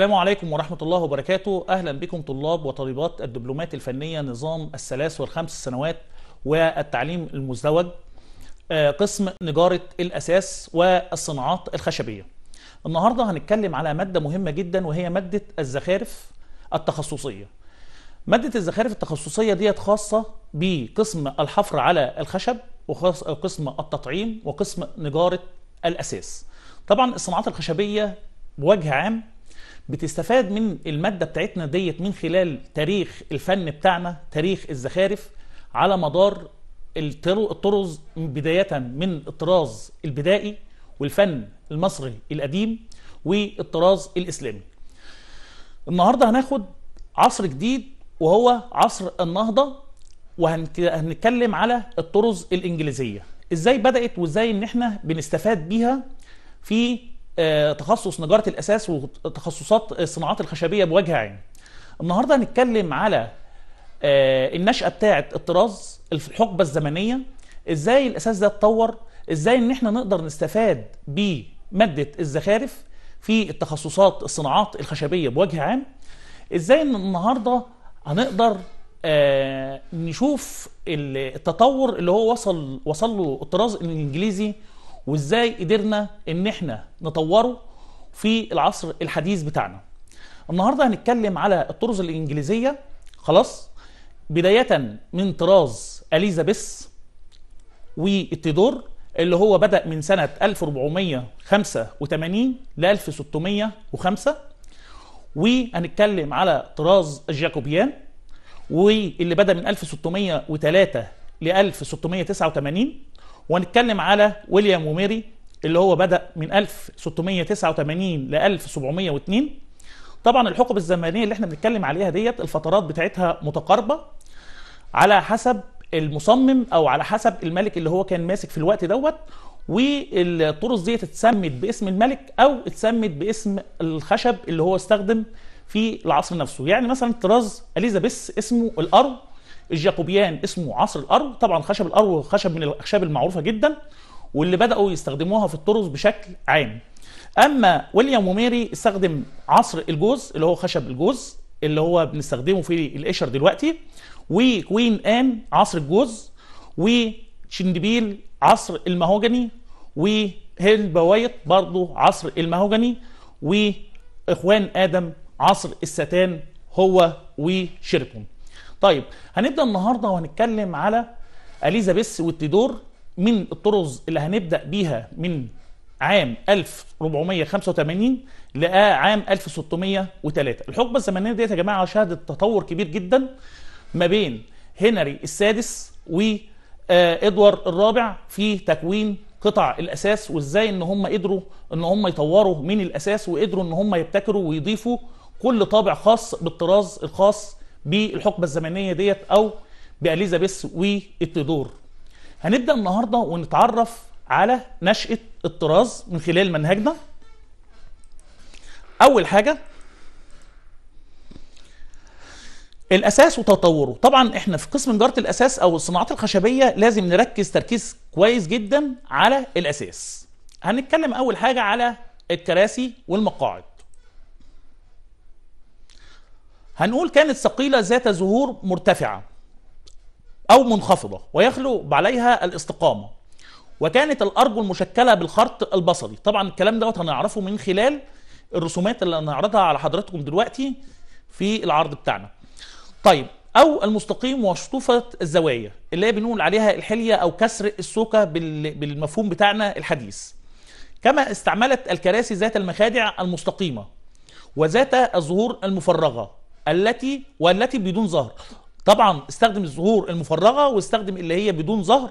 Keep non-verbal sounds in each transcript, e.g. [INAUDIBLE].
السلام عليكم ورحمة الله وبركاته أهلا بكم طلاب وطالبات الدبلومات الفنية نظام الثلاث والخمس سنوات والتعليم المزدوج آه، قسم نجارة الأساس والصناعات الخشبية النهاردة هنتكلم على مادة مهمة جدا وهي مادة الزخارف التخصصية مادة الزخارف التخصصية ديت خاصة بقسم الحفر على الخشب وقسم التطعيم وقسم نجارة الأساس طبعا الصناعات الخشبية بوجه عام بتستفاد من الماده بتاعتنا ديت من خلال تاريخ الفن بتاعنا تاريخ الزخارف على مدار الطرز بدايه من الطراز البدائي والفن المصري القديم والطراز الاسلامي. النهارده هناخد عصر جديد وهو عصر النهضه وهنتكلم على الطرز الانجليزيه ازاي بدات وازاي ان احنا بنستفاد بيها في آه، تخصص نجاره الاساس وتخصصات الصناعات الخشبيه بوجه عام. النهارده هنتكلم على آه، النشاه بتاعه الطراز الحقبه الزمنيه ازاي الاساس ده اتطور ازاي ان احنا نقدر نستفاد بماده الزخارف في التخصصات الصناعات الخشبيه بوجه عام ازاي ان النهارده هنقدر آه، نشوف التطور اللي هو وصل وصل له الطراز الانجليزي وازاي قدرنا ان احنا نطوره في العصر الحديث بتاعنا النهارده هنتكلم على الطرز الانجليزيه خلاص بدايه من طراز اليزابيث والتيدور اللي هو بدا من سنه 1485 ل 1605 وهنتكلم على طراز الجاكوبيان واللي بدا من 1603 ل 1689 وهنتكلم على ويليام وميري اللي هو بدأ من 1689 ل 1702 طبعا الحقب الزمنيه اللي احنا بنتكلم عليها ديت الفترات بتاعتها متقاربه على حسب المصمم او على حسب الملك اللي هو كان ماسك في الوقت دوت والطرس ديت اتسمت باسم الملك او اتسمت باسم الخشب اللي هو استخدم في العصر نفسه يعني مثلا طراز اليزابيث اسمه الارض الجاكوبيان اسمه عصر الارو طبعا خشب الارو خشب من الاخشاب المعروفه جدا واللي بداوا يستخدموها في الطرز بشكل عام اما ويليام وميري استخدم عصر الجوز اللي هو خشب الجوز اللي هو بنستخدمه في القشر دلوقتي وكوين ان عصر الجوز وشندبيل عصر المهوجني وهيل بوايت برضه عصر المهوجني واخوان ادم عصر الستان هو وشركهم طيب هنبدا النهارده وهنتكلم على اليزابيث والتيدور من الطرز اللي هنبدا بيها من عام 1485 لعام 1603 الحقبه الزمنيه ديت يا جماعه شهدت تطور كبير جدا ما بين هنري السادس و ادوار الرابع في تكوين قطع الاساس وازاي ان هم قدروا ان هم يطوروا من الاساس وقدروا ان هم يبتكروا ويضيفوا كل طابع خاص بالطراز الخاص بالحقبه الزمنيه ديت او باليزابيث والتدور هنبدا النهارده ونتعرف على نشاه الطراز من خلال منهجنا اول حاجه الاساس وتطوره طبعا احنا في قسم نجاره الاساس او الصناعات الخشبيه لازم نركز تركيز كويس جدا على الاساس هنتكلم اول حاجه على الكراسي والمقاعد هنقول كانت ثقيلة ذات زهور مرتفعة أو منخفضة ويخلو عليها الاستقامة وكانت الأرجل مشكلة بالخرط البصري طبعا الكلام دوت هنعرفه من خلال الرسومات اللي هنعرضها على حضراتكم دلوقتي في العرض بتاعنا طيب أو المستقيم وشطوفة الزوايا اللي هي بنقول عليها الحلية أو كسر السوكة بالمفهوم بتاعنا الحديث كما استعملت الكراسي ذات المخادع المستقيمة وذات الظهور المفرغة التي والتي بدون ظهر طبعا استخدم الظهور المفرغه واستخدم اللي هي بدون ظهر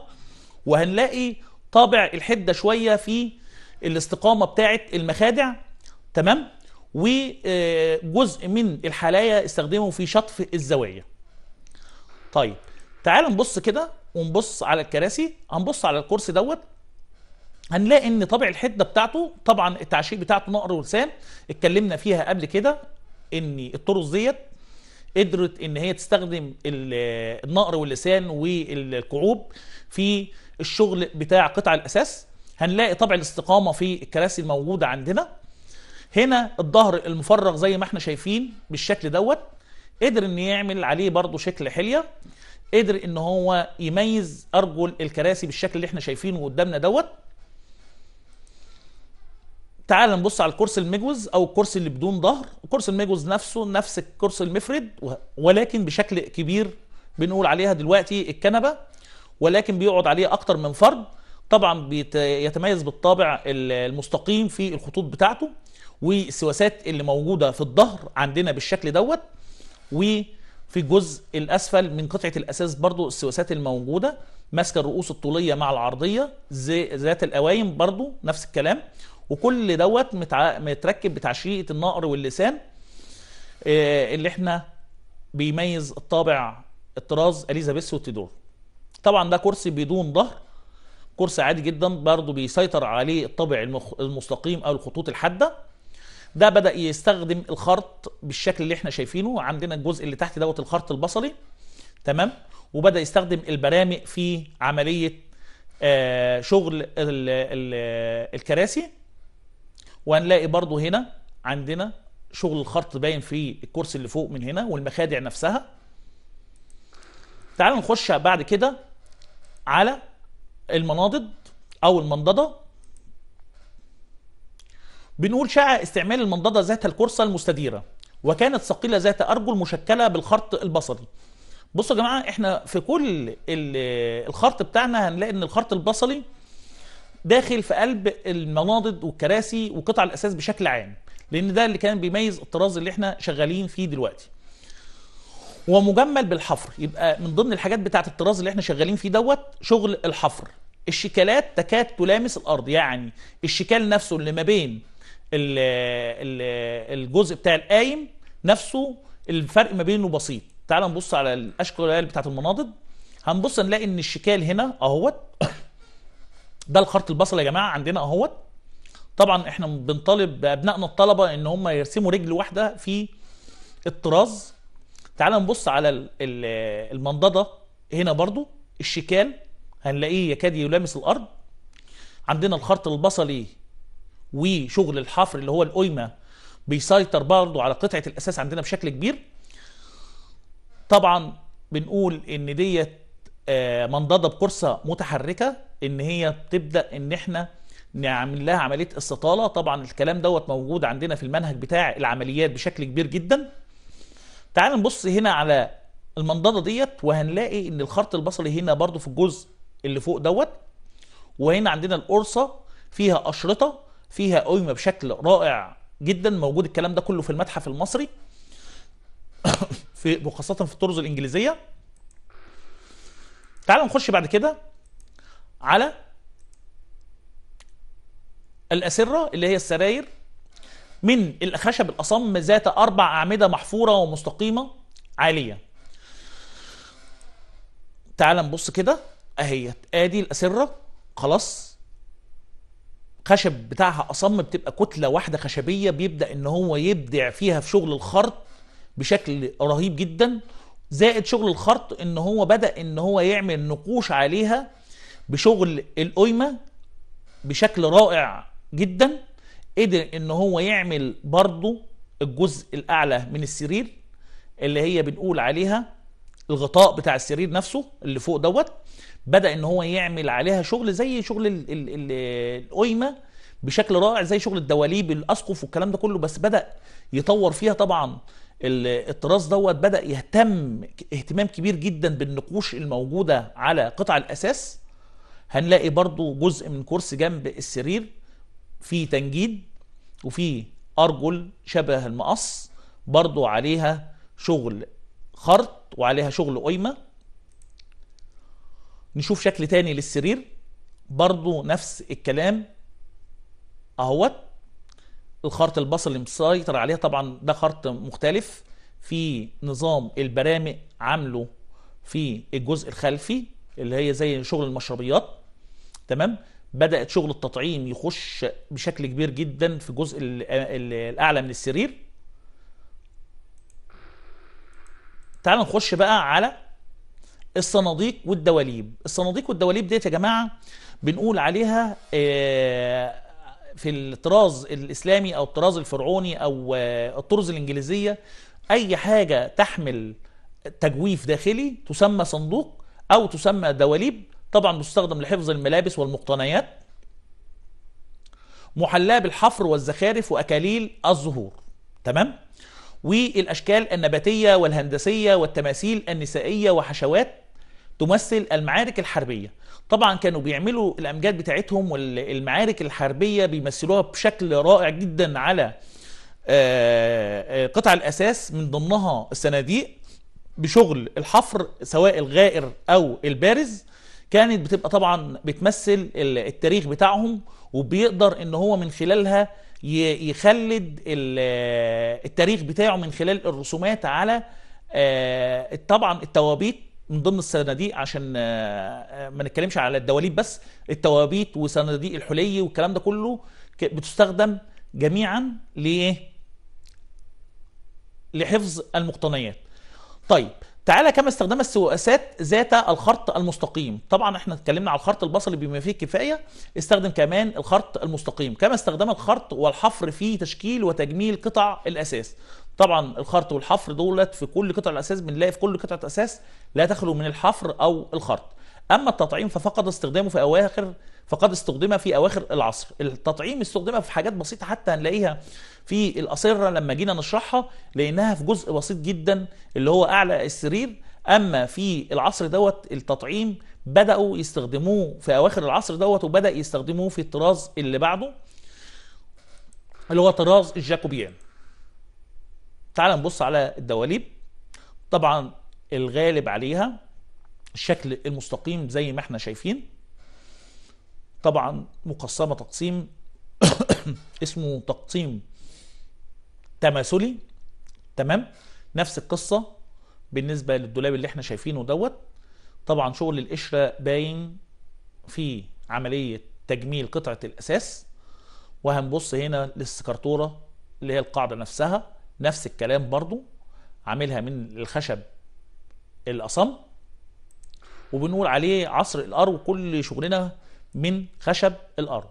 وهنلاقي طابع الحده شويه في الاستقامه بتاعه المخادع تمام وجزء من الحلايا استخدمه في شطف الزوايا طيب تعال نبص كده ونبص على الكراسي هنبص على الكرسي دوت هنلاقي ان طابع الحده بتاعته طبعا التعشيق بتاعته نقر ولسان اتكلمنا فيها قبل كده ان الطرق ديت قدرت ان هي تستخدم النقر واللسان والكعوب في الشغل بتاع قطع الاساس هنلاقي طبع الاستقامه في الكراسي الموجوده عندنا هنا الظهر المفرغ زي ما احنا شايفين بالشكل دوت قدر ان يعمل عليه برضه شكل حليه قدر ان هو يميز ارجل الكراسي بالشكل اللي احنا شايفينه قدامنا دوت تعال نبص على الكرسي المجوز او الكرسي اللي بدون ظهر كرسي المجوز نفسه نفس الكرسي المفرد ولكن بشكل كبير بنقول عليها دلوقتي الكنبه ولكن بيقعد عليها اكتر من فرد طبعا بيتميز بالطابع المستقيم في الخطوط بتاعته والسواسات اللي موجوده في الظهر عندنا بالشكل دوت وفي الجزء الاسفل من قطعه الاساس برضو السواسات الموجوده ماسكه الرؤوس الطوليه مع العرضيه ذات الاوايم برضو نفس الكلام وكل دوت متع... متركب بتعشيقه النقر واللسان آه، اللي احنا بيميز الطابع الطراز اليزابيث وتيدور طبعا ده كرسي بدون ظهر كرسي عادي جدا برضه بيسيطر عليه الطابع المخ... المستقيم او الخطوط الحاده ده بدا يستخدم الخرط بالشكل اللي احنا شايفينه عندنا الجزء اللي تحت دوت الخرط البصري تمام وبدا يستخدم البرامق في عمليه آه شغل الـ الـ الكراسي وهنلاقي برضو هنا عندنا شغل الخرط باين في الكرسي اللي فوق من هنا والمخادع نفسها تعالوا نخش بعد كده على المناضد او المنضده بنقول شاع استعمال المنضده ذات الكرسة المستديره وكانت ثقيله ذات ارجل مشكله بالخرط البصري بصوا يا جماعه احنا في كل الخرط بتاعنا هنلاقي ان الخرط البصري داخل في قلب المناضد والكراسي وقطع الاساس بشكل عام لان ده اللي كان بيميز الطراز اللي احنا شغالين فيه دلوقتي ومجمل بالحفر يبقى من ضمن الحاجات بتاعه الطراز اللي احنا شغالين فيه دوت شغل الحفر الشكالات تكاد تلامس الارض يعني الشكال نفسه اللي ما بين الـ الـ الجزء بتاع القايم نفسه الفرق ما بينه بسيط تعال نبص على الاشكال بتاعه المناضد هنبص نلاقي ان الشكال هنا اهوت ده الخرط البصري يا جماعه عندنا اهوت طبعا احنا بنطالب بابنائنا الطلبه ان هم يرسموا رجل واحده في الطراز تعال نبص على المنضده هنا برضو الشكال هنلاقيه يكاد يلامس الارض عندنا الخرط البصلي وشغل الحفر اللي هو القيمه بيسيطر برضو على قطعه الاساس عندنا بشكل كبير طبعا بنقول ان ديت آه، منضده بكرسه متحركه ان هي تبدا ان احنا نعمل لها عمليه استطاله طبعا الكلام دوت موجود عندنا في المنهج بتاع العمليات بشكل كبير جدا تعال نبص هنا على المنضده ديت وهنلاقي ان الخرط البصري هنا برضو في الجزء اللي فوق دوت وهنا عندنا القرصه فيها اشرطه فيها قيمه بشكل رائع جدا موجود الكلام ده كله في المتحف المصري [COUGHS] في وخاصه في الطرز الانجليزيه تعال نخش بعد كده على الأسرة اللي هي السراير من الخشب الأصم ذات أربع أعمدة محفورة ومستقيمة عالية تعال نبص كده أهي آدي الأسرة خلاص خشب بتاعها أصم بتبقى كتلة واحدة خشبية بيبدأ إن هو يبدع فيها في شغل الخرط بشكل رهيب جدا زائد شغل الخرط إن هو بدأ إن هو يعمل نقوش عليها بشغل القيمه بشكل رائع جدا قدر ان هو يعمل برضو الجزء الاعلى من السرير اللي هي بنقول عليها الغطاء بتاع السرير نفسه اللي فوق دوت بدا ان هو يعمل عليها شغل زي شغل القيمه بشكل رائع زي شغل الدواليب الاسقف والكلام ده كله بس بدا يطور فيها طبعا الطراز دوت بدا يهتم اهتمام كبير جدا بالنقوش الموجوده على قطع الاساس هنلاقي برضو جزء من كرسي جنب السرير في تنجيد وفي أرجل شبه المقص برضو عليها شغل خرط وعليها شغل قيمة نشوف شكل تاني للسرير برضو نفس الكلام اهوت الخرط البصل اللي مسيطر عليها طبعا ده خرط مختلف في نظام البرامج عامله في الجزء الخلفي اللي هي زي شغل المشربيات تمام بدات شغل التطعيم يخش بشكل كبير جدا في الجزء الاعلى من السرير تعال نخش بقى على الصناديق والدواليب الصناديق والدواليب ديت يا جماعه بنقول عليها آه، في الطراز الاسلامي او الطراز الفرعوني او آه، الطرز الانجليزيه اي حاجه تحمل تجويف داخلي تسمى صندوق او تسمى دواليب طبعا مستخدم لحفظ الملابس والمقتنيات محلاه بالحفر والزخارف واكاليل الزهور تمام والاشكال النباتيه والهندسيه والتماثيل النسائيه وحشوات تمثل المعارك الحربيه طبعا كانوا بيعملوا الامجاد بتاعتهم والمعارك الحربيه بيمثلوها بشكل رائع جدا على آه، آه، قطع الاساس من ضمنها الصناديق بشغل الحفر سواء الغائر او البارز كانت بتبقى طبعا بتمثل التاريخ بتاعهم وبيقدر ان هو من خلالها يخلد التاريخ بتاعه من خلال الرسومات على آه، طبعا التوابيت من ضمن الصناديق عشان آه، آه، ما نتكلمش على الدواليب بس التوابيت وصناديق الحلي والكلام ده كله بتستخدم جميعا لايه لحفظ المقتنيات طيب تعالى كما استخدم السواسات ذات الخرط المستقيم طبعا احنا اتكلمنا على الخرط البصري بما فيه الكفايه استخدم كمان الخرط المستقيم كما استخدم الخرط والحفر في تشكيل وتجميل قطع الاساس طبعا الخرط والحفر دولت في كل قطع الاساس بنلاقي في كل قطعه اساس لا تخلو من الحفر او الخرط اما التطعيم ففقد استخدامه في اواخر فقد استخدم في اواخر العصر التطعيم استخدم في حاجات بسيطه حتى هنلاقيها في الاسره لما جينا نشرحها لانها في جزء بسيط جدا اللي هو اعلى السرير اما في العصر دوت التطعيم بداوا يستخدموه في اواخر العصر دوت وبدا يستخدموه في الطراز اللي بعده اللي هو طراز الجاكوبيان تعال نبص على الدواليب طبعا الغالب عليها الشكل المستقيم زي ما احنا شايفين طبعا مقسمه تقسيم [COUGHS] اسمه تقسيم تماثلي تمام نفس القصه بالنسبه للدولاب اللي احنا شايفينه دوت طبعا شغل القشره باين في عمليه تجميل قطعه الاساس وهنبص هنا للسكرتوره اللي هي القاعده نفسها نفس الكلام برضو عاملها من الخشب الاصم وبنقول عليه عصر الار وكل شغلنا من خشب الارض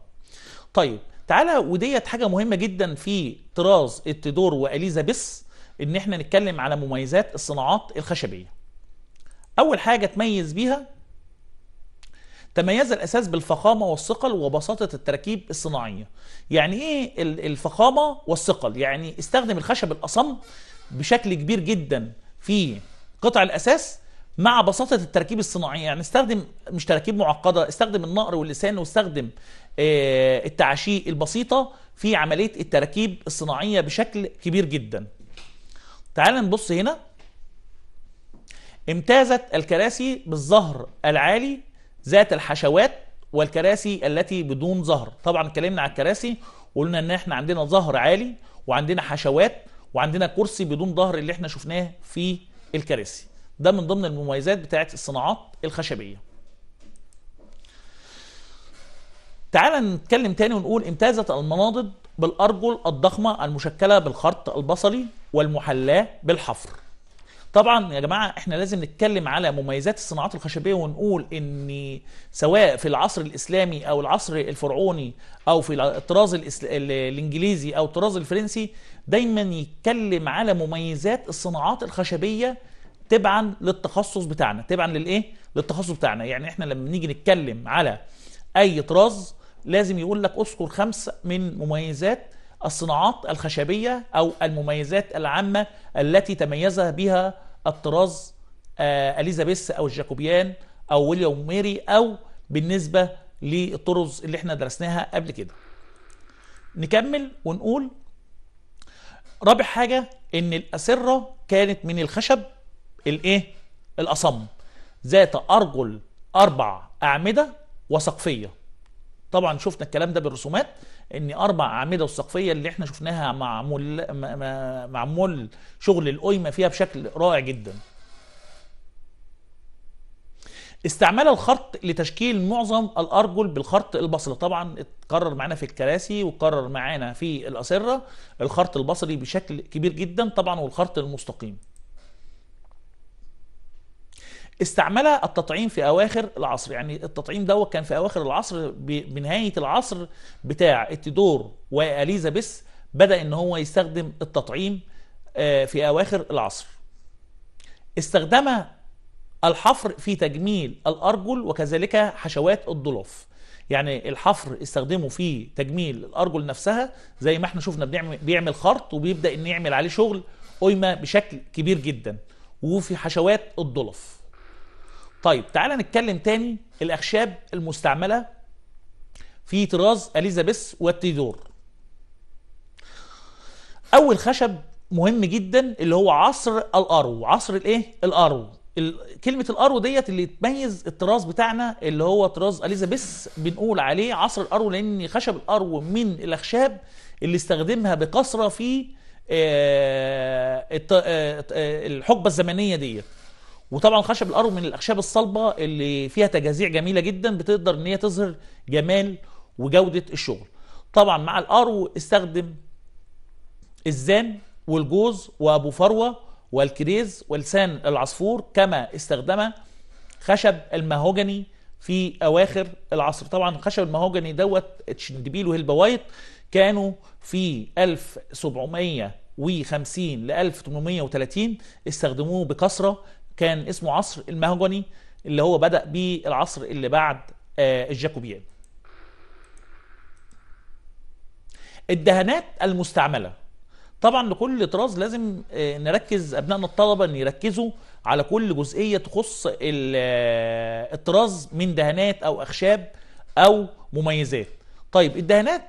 طيب تعالى وديت حاجه مهمه جدا في طراز التدور واليزابيث ان احنا نتكلم على مميزات الصناعات الخشبيه اول حاجه تميز بيها تميز الاساس بالفخامه والثقل وبساطه التركيب الصناعيه يعني ايه الفخامه والثقل يعني استخدم الخشب الاصم بشكل كبير جدا في قطع الاساس مع بساطه التركيب الصناعيه يعني استخدم مش تراكيب معقده استخدم النقر واللسان واستخدم آه، التعشي البسيطه في عمليه التراكيب الصناعيه بشكل كبير جدا تعال نبص هنا امتازت الكراسي بالظهر العالي ذات الحشوات والكراسي التي بدون ظهر طبعا اتكلمنا على الكراسي وقلنا ان احنا عندنا ظهر عالي وعندنا حشوات وعندنا كرسي بدون ظهر اللي احنا شفناه في الكراسي ده من ضمن المميزات بتاعه الصناعات الخشبيه تعال نتكلم تاني ونقول امتازت المناضد بالارجل الضخمه المشكله بالخرط البصري والمحلاه بالحفر طبعا يا جماعه احنا لازم نتكلم على مميزات الصناعات الخشبيه ونقول ان سواء في العصر الاسلامي او العصر الفرعوني او في الطراز الانجليزي او الطراز الفرنسي دايما يتكلم على مميزات الصناعات الخشبيه تبعا للتخصص بتاعنا تبعا للايه للتخصص بتاعنا يعني احنا لما نيجي نتكلم على اي طراز لازم يقول لك اذكر خمس من مميزات الصناعات الخشبيه او المميزات العامه التي تميز بها الطراز آه اليزابيث او الجاكوبيان او ويليام ميري او بالنسبه للطرز اللي احنا درسناها قبل كده نكمل ونقول رابع حاجه ان الاسره كانت من الخشب الايه الاصم ذات ارجل اربع اعمده وسقفيه طبعا شفنا الكلام ده بالرسومات ان اربع اعمده وسقفيه اللي احنا شفناها معمول معمول شغل القيمه فيها بشكل رائع جدا استعمال الخرط لتشكيل معظم الارجل بالخرط البصري طبعا اتكرر معانا في الكراسي واتكرر معانا في الاسره الخرط البصري بشكل كبير جدا طبعا والخرط المستقيم استعملها التطعيم في اواخر العصر يعني التطعيم دوت كان في اواخر العصر بنهايه العصر بتاع التدور واليزابيث بدا ان هو يستخدم التطعيم آه، في اواخر العصر استخدم الحفر في تجميل الارجل وكذلك حشوات الضلوف يعني الحفر استخدمه في تجميل الارجل نفسها زي ما احنا شفنا بيعمل خرط وبيبدا ان يعمل عليه شغل قيمه بشكل كبير جدا وفي حشوات الضلف طيب تعالى نتكلم تاني الاخشاب المستعمله في طراز اليزابيث والتيدور اول خشب مهم جدا اللي هو عصر الارو عصر الايه الارو كلمه الارو ديت اللي تميز الطراز بتاعنا اللي هو طراز اليزابيث بنقول عليه عصر الارو لان خشب الارو من الاخشاب اللي استخدمها بكثره في آه، آه، آه، الحقبه الزمنيه ديت وطبعا خشب الارو من الاخشاب الصلبه اللي فيها تجازيع جميله جدا بتقدر ان هي تظهر جمال وجوده الشغل طبعا مع الارو استخدم الزان والجوز وابو فروه والكريز ولسان العصفور كما استخدم خشب المهوجني في اواخر العصر طبعا خشب المهوجني دوت تشندبيل وهيلبوايت كانوا في 1750 ل 1830 استخدموه بكثره كان اسمه عصر المهجني اللي هو بدأ بالعصر اللي بعد آه، الجاكوبيان الدهانات المستعملة طبعا لكل طراز لازم آه، نركز أبنائنا الطلبة أن يركزوا على كل جزئية تخص آه، الطراز من دهانات أو أخشاب أو مميزات طيب الدهانات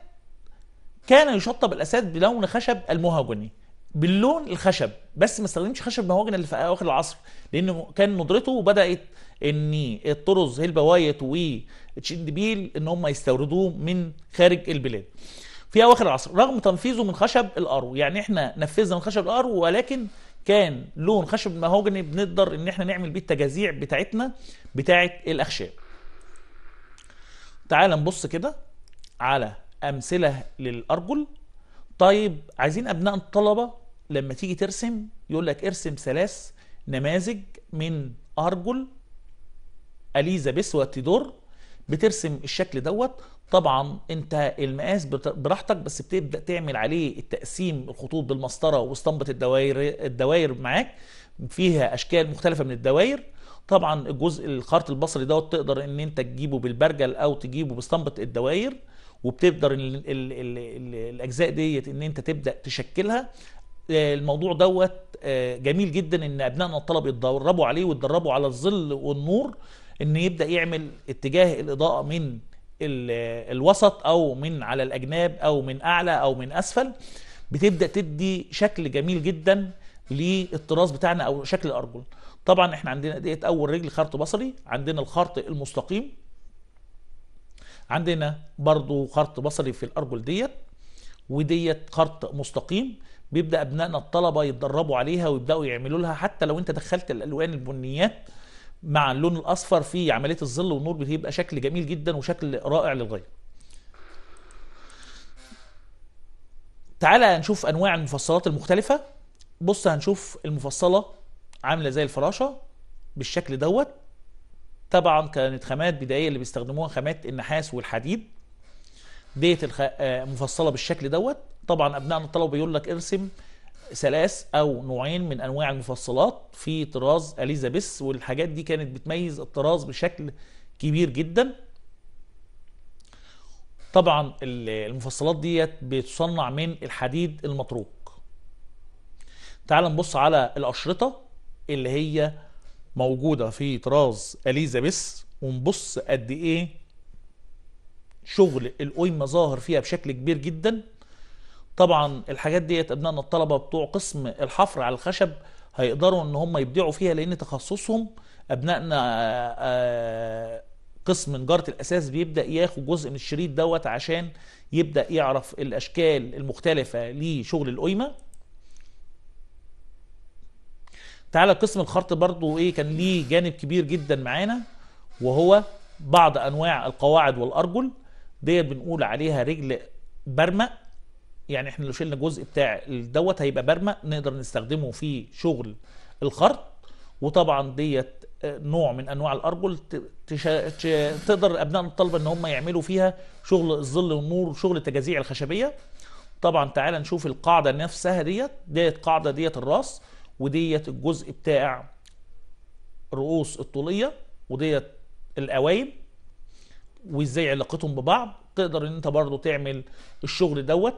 كان يشطب الأساس بلون خشب المهجني باللون الخشب بس ما استخدمش خشب مهوجن اللي في اواخر العصر لانه كان ندرته وبدات ان الطرز هيلبا وايت وتشيند ان هم يستوردوه من خارج البلاد في اواخر العصر رغم تنفيذه من خشب الارو يعني احنا نفذنا من خشب الارو ولكن كان لون خشب المهوجني بنقدر ان احنا نعمل بيه التجازيع بتاعتنا بتاعه الاخشاب تعال نبص كده على امثله للارجل طيب عايزين ابناء الطلبه لما تيجي ترسم يقول لك ارسم ثلاث نماذج من ارجل اليزابيث وتدور بترسم الشكل دوت طبعا انت المقاس براحتك بس بتبدا تعمل عليه التقسيم الخطوط بالمسطره واسطمبه الدوائر الدوائر معاك فيها اشكال مختلفه من الدوائر طبعا الجزء الخرط البصري دوت تقدر ان انت تجيبه بالبرجل او تجيبه باسطمبه الدوائر وبتقدر الاجزاء ديت ان انت تبدا تشكلها الموضوع دوت آه، جميل جدا ان ابنائنا الطلبه يتدربوا عليه ويتدربوا على الظل والنور ان يبدا يعمل اتجاه الاضاءه من الوسط او من على الاجناب او من اعلى او من اسفل بتبدا تدي شكل جميل جدا للطراز بتاعنا او شكل الارجل طبعا احنا عندنا ديت اول رجل خرط بصري عندنا الخرط المستقيم عندنا برضو خرط بصري في الارجل ديت وديت خرط مستقيم بيبدا ابنائنا الطلبه يتدربوا عليها ويبداوا يعملوا لها حتى لو انت دخلت الالوان البنيات مع اللون الاصفر في عمليه الظل والنور بيبقى شكل جميل جدا وشكل رائع للغايه تعالى نشوف انواع المفصلات المختلفه بص هنشوف المفصله عامله زي الفراشه بالشكل دوت طبعا كانت خامات بدائيه اللي بيستخدموها خامات النحاس والحديد ديت الخ... آه، مفصله بالشكل دوت طبعا ابنائنا الطلبه بيقول لك ارسم ثلاث او نوعين من انواع المفصلات في طراز اليزابيث والحاجات دي كانت بتميز الطراز بشكل كبير جدا طبعا المفصلات ديت بتصنع من الحديد المطروق تعال نبص على الاشرطه اللي هي موجوده في طراز اليزابيث ونبص قد ايه شغل القيمة ظاهر فيها بشكل كبير جدا طبعا الحاجات ديت ابنائنا الطلبة بتوع قسم الحفر على الخشب هيقدروا ان هم يبدعوا فيها لان تخصصهم ابنائنا آه، آه، قسم نجارة الاساس بيبدأ ياخد جزء من الشريط دوت عشان يبدأ يعرف الاشكال المختلفة لشغل القيمة تعالى قسم الخرط برضو ايه كان ليه جانب كبير جدا معانا وهو بعض انواع القواعد والارجل ديت بنقول عليها رجل برمة يعني احنا لو شلنا الجزء بتاع دوت هيبقى برمة نقدر نستخدمه في شغل الخرط وطبعا ديت آه، نوع من انواع الارجل تقدر ابناء الطلبه ان هم يعملوا فيها شغل الظل والنور شغل التجازيع الخشبيه طبعا تعالى نشوف القاعده نفسها ديت ديت قاعده ديت الراس وديت الجزء بتاع رؤوس الطوليه وديت الاوايب وازاي علاقتهم ببعض تقدر ان انت برضو تعمل الشغل دوت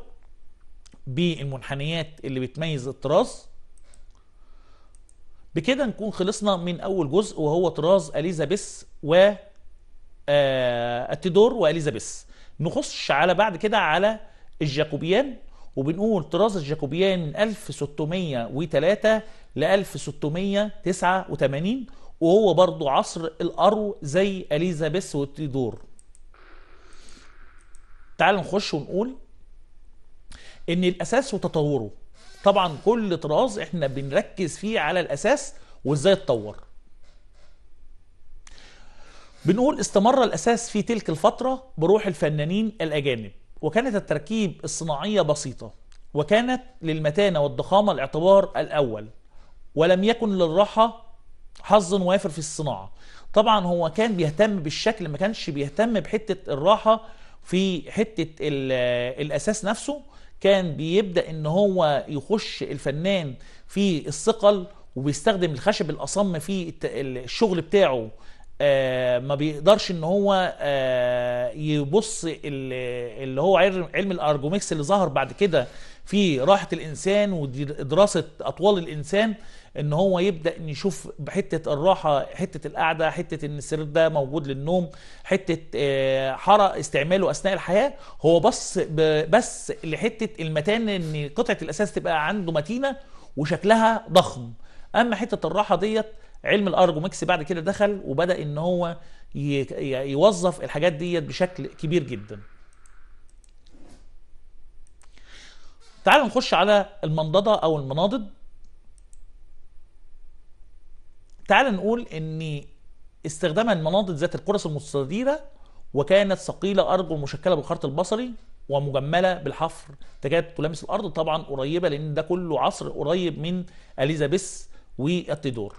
بالمنحنيات اللي بتميز الطراز بكده نكون خلصنا من اول جزء وهو طراز اليزابيث و التدور آه، واليزابيث نخش على بعد كده على الجاكوبيان وبنقول طراز الجاكوبيان من 1603 ل 1689 وهو برضو عصر الأرو زي اليزابيث والتيدور تعال نخش ونقول ان الاساس وتطوره طبعا كل طراز احنا بنركز فيه على الاساس وازاي اتطور بنقول استمر الاساس في تلك الفتره بروح الفنانين الاجانب وكانت التركيب الصناعيه بسيطه وكانت للمتانه والضخامه الاعتبار الاول ولم يكن للراحه حظ وافر في الصناعه طبعا هو كان بيهتم بالشكل ما كانش بيهتم بحته الراحه في حتة الأساس نفسه كان بيبدأ إن هو يخش الفنان في الثقل وبيستخدم الخشب الأصم في الشغل بتاعه آه، ما بيقدرش ان هو آه، يبص اللي هو علم الارجوميكس اللي ظهر بعد كده في راحه الانسان ودراسه اطوال الانسان ان هو يبدا يشوف حته الراحه حته القعده حته ان السرير ده موجود للنوم حته آه، حرق استعماله اثناء الحياه هو بص بس لحته المتان ان قطعه الاساس تبقى عنده متينه وشكلها ضخم اما حته الراحه ديت علم الارجومكس بعد كده دخل وبدا ان هو يوظف الحاجات ديت بشكل كبير جدا تعالوا نخش على المنضده او المناضد تعال نقول ان استخدام لمناطق ذات القرص المستديرة وكانت ثقيلة أرض مشكلة بالخرط البصري ومجملة بالحفر تكاد تلامس الأرض طبعا قريبة لأن ده كله عصر قريب من أليزابيث والتدور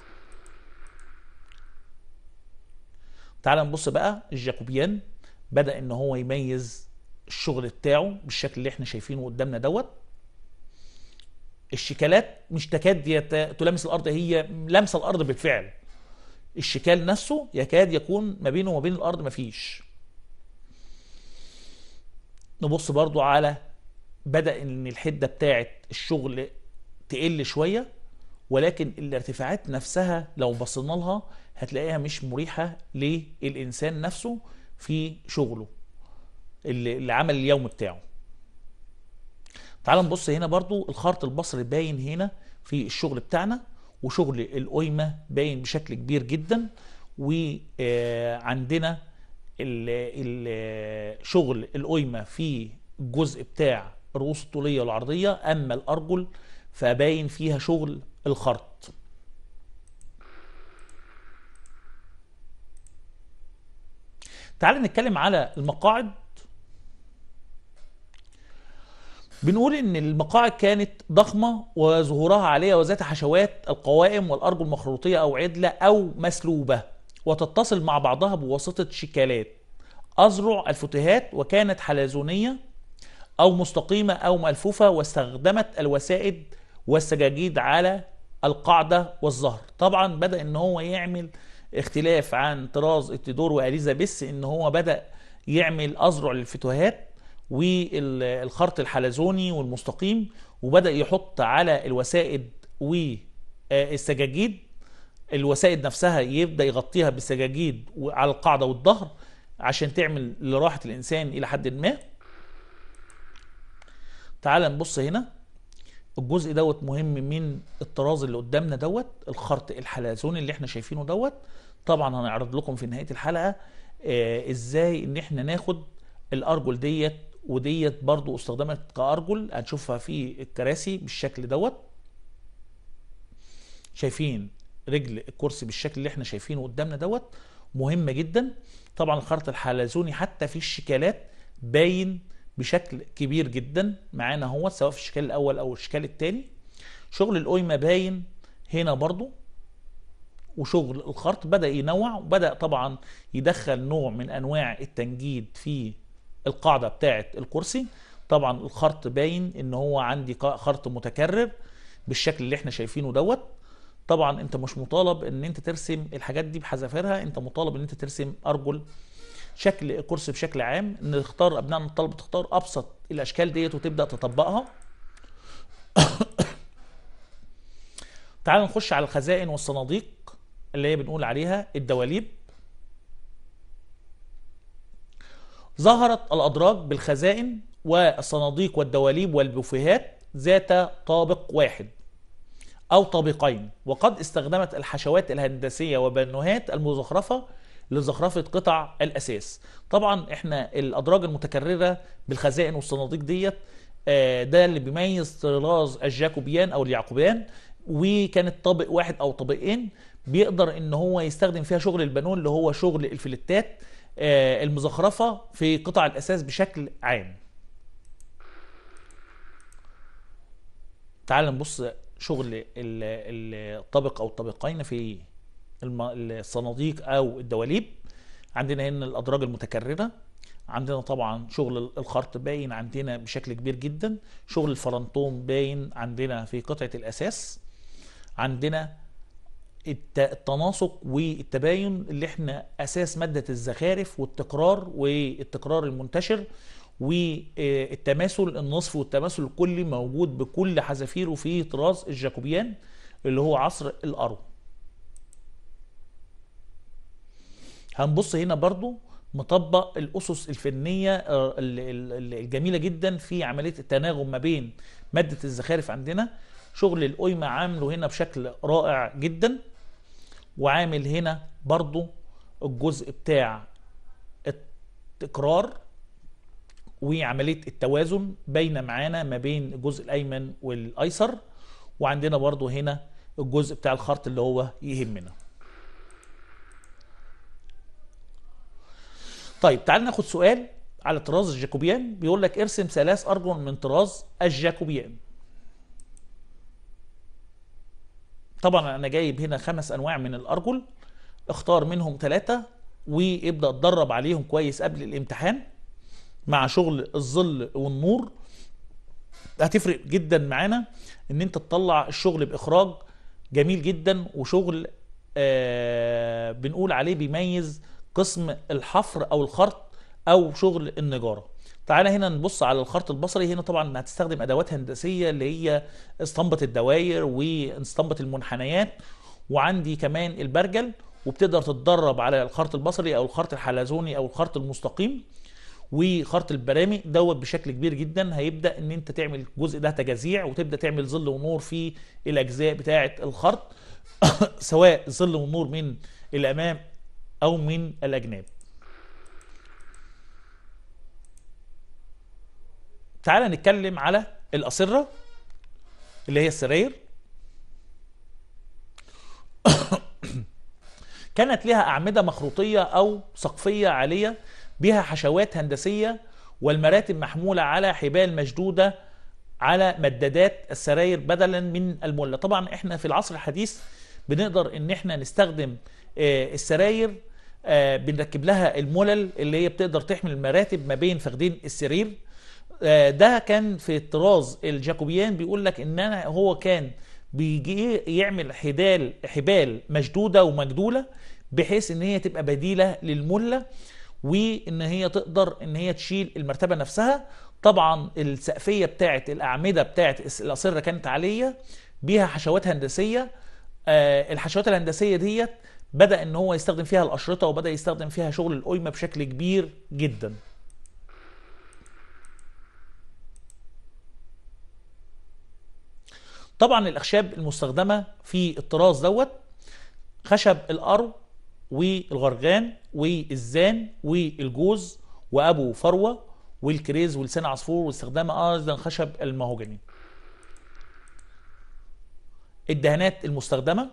تعال نبص بقى الجاكوبيان بدأ إن هو يميز الشغل بتاعه بالشكل اللي احنا شايفينه قدامنا دوت الشكالات مش تكاد يت... تلامس الارض هي لمس الارض بالفعل الشكال نفسه يكاد يكون ما بينه وما بين الارض مفيش نبص برضو على بدا ان الحده بتاعه الشغل تقل شويه ولكن الارتفاعات نفسها لو بصينا لها هتلاقيها مش مريحه للانسان نفسه في شغله العمل اليومي بتاعه تعال نبص هنا برضو الخرط البصري باين هنا في الشغل بتاعنا وشغل القيمة باين بشكل كبير جدا وعندنا آه، آه، شغل القيمة في الجزء بتاع الرؤوس الطولية والعرضية أما الأرجل فباين فيها شغل الخرط تعال نتكلم على المقاعد بنقول ان المقاعد كانت ضخمه وظهورها عليها وذات حشوات القوائم والارجل المخروطيه او عدله او مسلوبه وتتصل مع بعضها بواسطه شكالات اذرع الفتيهات وكانت حلزونية أو مستقيمة أو ملفوفة واستخدمت الوسائد والسجاجيد على القاعدة والظهر طبعا بدأ ان هو يعمل اختلاف عن طراز التدور وأليزابيث ان هو بدأ يعمل اذرع للفتوهات والخرط الحلزوني والمستقيم وبدأ يحط على الوسائد والسجاجيد الوسائد نفسها يبدأ يغطيها بالسجاجيد على القاعدة والظهر عشان تعمل لراحة الإنسان إلى حد ما تعال نبص هنا الجزء دوت مهم من الطراز اللي قدامنا دوت الخرط الحلزوني اللي احنا شايفينه دوت طبعا هنعرض لكم في نهاية الحلقة آه، ازاي ان احنا ناخد الارجل ديت وديت برضو استخدمت كأرجل هنشوفها في الكراسي بالشكل دوت شايفين رجل الكرسي بالشكل اللي احنا شايفينه قدامنا دوت مهمة جدا طبعا الخرط الحلزوني حتى في الشكالات باين بشكل كبير جدا معانا هو سواء في الشكال الاول او الشكال الثاني شغل القيمة باين هنا برضو وشغل الخرط بدأ ينوع وبدأ طبعا يدخل نوع من أنواع التنجيد في القاعده بتاعه الكرسي طبعا الخرط باين ان هو عندي خرط متكرر بالشكل اللي احنا شايفينه دوت طبعا انت مش مطالب ان انت ترسم الحاجات دي بحذافيرها انت مطالب ان انت ترسم ارجل شكل الكرسي بشكل عام نختار ابناء الطلبه تختار ابسط الاشكال ديت وتبدا تطبقها [COUGHS] تعال نخش على الخزائن والصناديق اللي هي بنقول عليها الدواليب ظهرت الأدراج بالخزائن والصناديق والدواليب والبوفيهات ذات طابق واحد أو طابقين وقد استخدمت الحشوات الهندسية وبنوهات المزخرفة لزخرفة قطع الأساس طبعا احنا الأدراج المتكررة بالخزائن والصناديق ديت آه، ده اللي بيميز طراز الجاكوبيان أو اليعقوبيان وكانت طابق واحد أو طابقين بيقدر ان هو يستخدم فيها شغل البنون اللي هو شغل الفلتات آه، المزخرفة في قطع الأساس بشكل عام تعال نبص شغل الطبق أو الطبقين في الصناديق أو الدواليب عندنا هنا الأدراج المتكررة عندنا طبعا شغل الخرط باين عندنا بشكل كبير جدا شغل الفرنتوم باين عندنا في قطعة الأساس عندنا التناسق والتباين اللي احنا اساس ماده الزخارف والتكرار والتكرار المنتشر والتماثل النصف والتماثل الكلي موجود بكل حذافيره في طراز الجاكوبيان اللي هو عصر الارو هنبص هنا برضو مطبق الاسس الفنيه آه، الجميله جدا في عمليه التناغم ما بين ماده الزخارف عندنا شغل القيمه عامله هنا بشكل رائع جدا وعامل هنا برضو الجزء بتاع التكرار وعملية التوازن بين معانا ما بين الجزء الأيمن والأيسر وعندنا برضو هنا الجزء بتاع الخرط اللي هو يهمنا طيب تعال ناخد سؤال على طراز الجاكوبيان بيقول لك ارسم ثلاث أرجل من طراز الجاكوبيان طبعا انا جايب هنا خمس انواع من الارجل اختار منهم ثلاثه وابدا اتدرب عليهم كويس قبل الامتحان مع شغل الظل والنور هتفرق جدا معانا ان انت تطلع الشغل باخراج جميل جدا وشغل آه بنقول عليه بيميز قسم الحفر او الخرط او شغل النجاره تعالى هنا نبص على الخرط البصري هنا طبعا هتستخدم ادوات هندسيه اللي هي اسطمبه الدواير واسطمبه المنحنيات وعندي كمان البرجل وبتقدر تتدرب على الخرط البصري او الخرط الحلزوني او الخرط المستقيم وخرط البرامي دوت بشكل كبير جدا هيبدا ان انت تعمل الجزء ده تجازيع وتبدا تعمل ظل ونور في الاجزاء بتاعه الخرط [COUGHS] سواء ظل ونور من الامام او من الاجناب تعالى نتكلم على الأسرة اللي هي السراير [COUGHS] كانت لها أعمدة مخروطية أو سقفية عالية بها حشوات هندسية والمراتب محمولة على حبال مشدودة على مدادات السراير بدلا من الملة طبعا احنا في العصر الحديث بنقدر ان احنا نستخدم آه، السراير آه، بنركب لها الملل اللي هي بتقدر تحمل المراتب ما بين فخدين السرير آه، ده كان في طراز الجاكوبيان بيقول لك ان انا هو كان بيجي يعمل حبال حبال مشدوده ومجدوله بحيث ان هي تبقى بديله للمله وان هي تقدر ان هي تشيل المرتبه نفسها طبعا السقفيه بتاعه الاعمده بتاعه الاصره كانت عاليه بيها حشوات هندسيه آه الحشوات الهندسيه ديت بدا ان هو يستخدم فيها الاشرطه وبدا يستخدم فيها شغل القيمه بشكل كبير جدا طبعا الاخشاب المستخدمه في الطراز دوت خشب الارو والغرغان والزان والجوز وابو فروه والكريز ولسان عصفور واستخدام ايضا خشب المهوجني الدهانات المستخدمه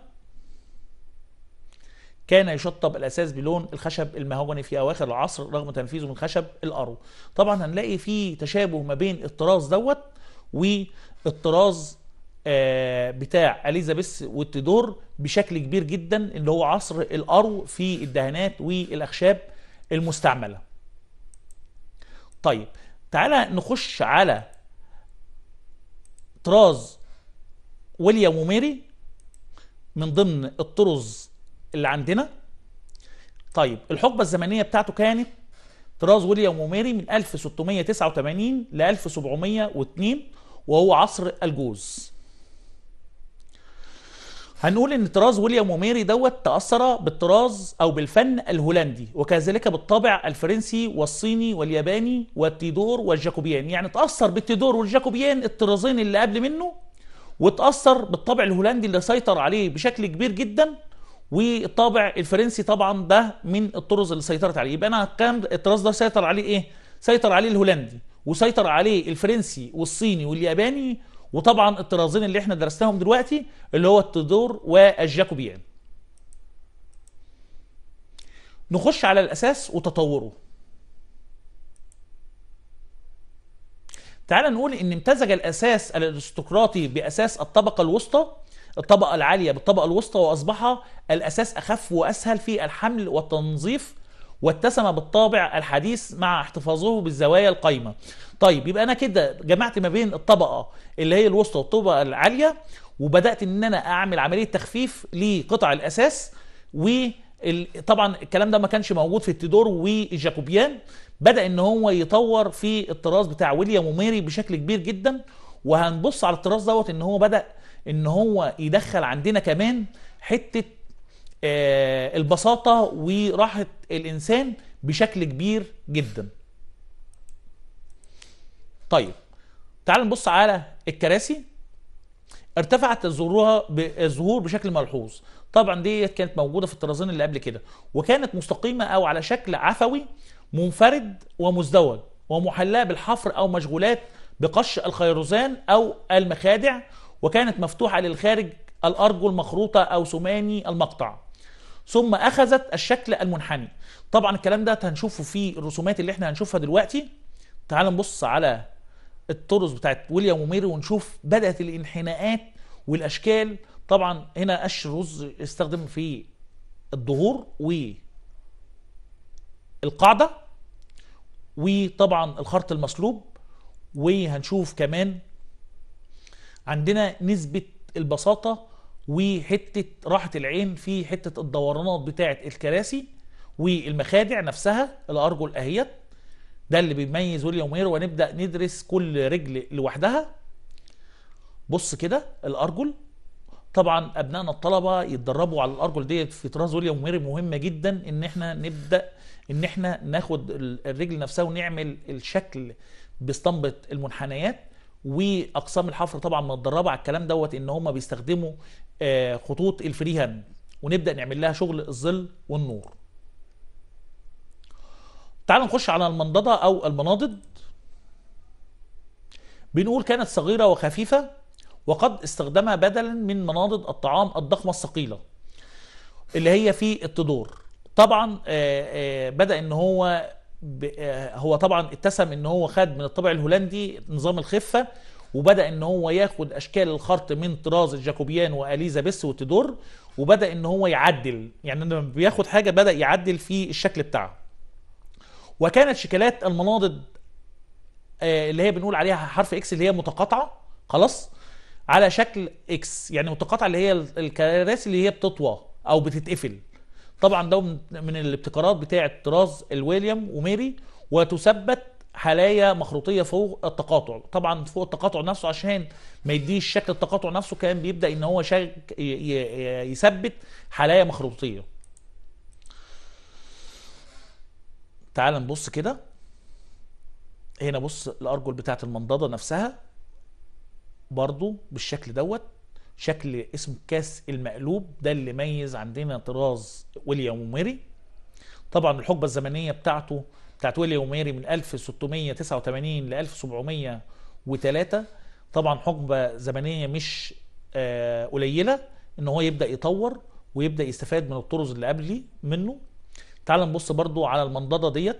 كان يشطب الاساس بلون الخشب المهوجني في اواخر العصر رغم تنفيذه من خشب الارو. طبعا هنلاقي في تشابه ما بين الطراز دوت والطراز آه، بتاع اليزابيث والتدور بشكل كبير جدا اللي هو عصر الارو في الدهانات والاخشاب المستعمله طيب تعالى نخش على طراز ويليام وميري من ضمن الطرز اللي عندنا طيب الحقبه الزمنيه بتاعته كانت طراز ويليام وميري من 1689 ل 1702 وهو عصر الجوز هنقول ان طراز ويليام وميري دوت تاثر بالطراز او بالفن الهولندي وكذلك بالطابع الفرنسي والصيني والياباني والتيدور والجاكوبيان يعني تاثر بالتيدور والجاكوبيان الطرازين اللي قبل منه وتاثر بالطابع الهولندي اللي سيطر عليه بشكل كبير جدا والطابع الفرنسي طبعا ده من الطرز اللي سيطرت عليه يبقى انا كان الطراز ده سيطر عليه ايه سيطر عليه الهولندي وسيطر عليه الفرنسي والصيني والياباني وطبعا الطرازين اللي احنا درسناهم دلوقتي اللي هو التدور والجاكوبيان نخش على الاساس وتطوره تعال نقول ان امتزج الاساس الارستقراطي باساس الطبقه الوسطى الطبقه العاليه بالطبقه الوسطى واصبح الاساس اخف واسهل في الحمل والتنظيف واتسم بالطابع الحديث مع احتفاظه بالزوايا القايمه طيب يبقى انا كده جمعت ما بين الطبقه اللي هي الوسطى والطبقه العاليه وبدات ان انا اعمل عمليه تخفيف لقطع الاساس وطبعا الكلام ده ما كانش موجود في التيدور والجاكوبيان بدا ان هو يطور في الطراز بتاع ويليام وميري بشكل كبير جدا وهنبص على الطراز دوت ان هو بدا ان هو يدخل عندنا كمان حته آه، البساطه وراحه الانسان بشكل كبير جدا طيب تعال نبص على الكراسي ارتفعت ظهورها الظهور بشكل ملحوظ طبعا دي كانت موجوده في الطرازين اللي قبل كده وكانت مستقيمه او على شكل عفوي منفرد ومزدوج ومحلاه بالحفر او مشغولات بقش الخيروزان او المخادع وكانت مفتوحه للخارج الارجل مخروطه او سماني المقطع ثم اخذت الشكل المنحني طبعا الكلام ده هنشوفه في الرسومات اللي احنا هنشوفها دلوقتي تعال نبص على الطرز بتاعت ويليام وميري ونشوف بدات الانحناءات والاشكال طبعا هنا قش رز استخدم في الظهور و القاعده وطبعا الخرط المصلوب وهنشوف كمان عندنا نسبه البساطه وحته راحه العين في حته الدورانات بتاعه الكراسي والمخادع نفسها الارجل اهيت ده اللي بيميز ويليام وير ونبدا ندرس كل رجل لوحدها بص كده الارجل طبعا ابنائنا الطلبه يتدربوا على الارجل ديت في طراز ويليام وير مهمه جدا ان احنا نبدا ان احنا ناخد الرجل نفسها ونعمل الشكل باستنبط المنحنيات واقسام الحفر طبعا متدربه على الكلام دوت ان هم بيستخدموا آه، خطوط الفري ونبدا نعمل لها شغل الظل والنور تعال نخش على المنضدة أو المناضد بنقول كانت صغيرة وخفيفة وقد استخدمها بدلا من مناضد الطعام الضخمة الثقيلة اللي هي في التدور طبعا آه، آه، بدأ ان هو آه، هو طبعا اتسم ان هو خد من الطابع الهولندي نظام الخفة وبدأ ان هو ياخد اشكال الخرط من طراز الجاكوبيان واليزابيث وتدور وبدأ ان هو يعدل يعني لما بياخد حاجة بدأ يعدل في الشكل بتاعها وكانت شكلات المناضد آه، اللي هي بنقول عليها حرف اكس اللي هي متقاطعه خلاص على شكل اكس يعني متقاطعه اللي هي الكراسي اللي هي بتطوى او بتتقفل طبعا ده من الابتكارات بتاعه طراز الويليام وميري وتثبت حلايا مخروطيه فوق التقاطع طبعا فوق التقاطع نفسه عشان ما يديش شكل التقاطع نفسه كان بيبدا ان هو يثبت حلايا مخروطيه تعال نبص كده هنا بص الارجل بتاعه المنضده نفسها برضو بالشكل دوت شكل اسمه كاس المقلوب ده اللي ميز عندنا طراز ويليام وميري طبعا الحقبه الزمنيه بتاعته بتاعت ويليام وميري من 1689 ل 1703 طبعا حقبه زمنيه مش آه، قليله ان هو يبدا يطور ويبدا يستفاد من الطرز اللي قبلي منه تعال نبص برضو على المنضده ديت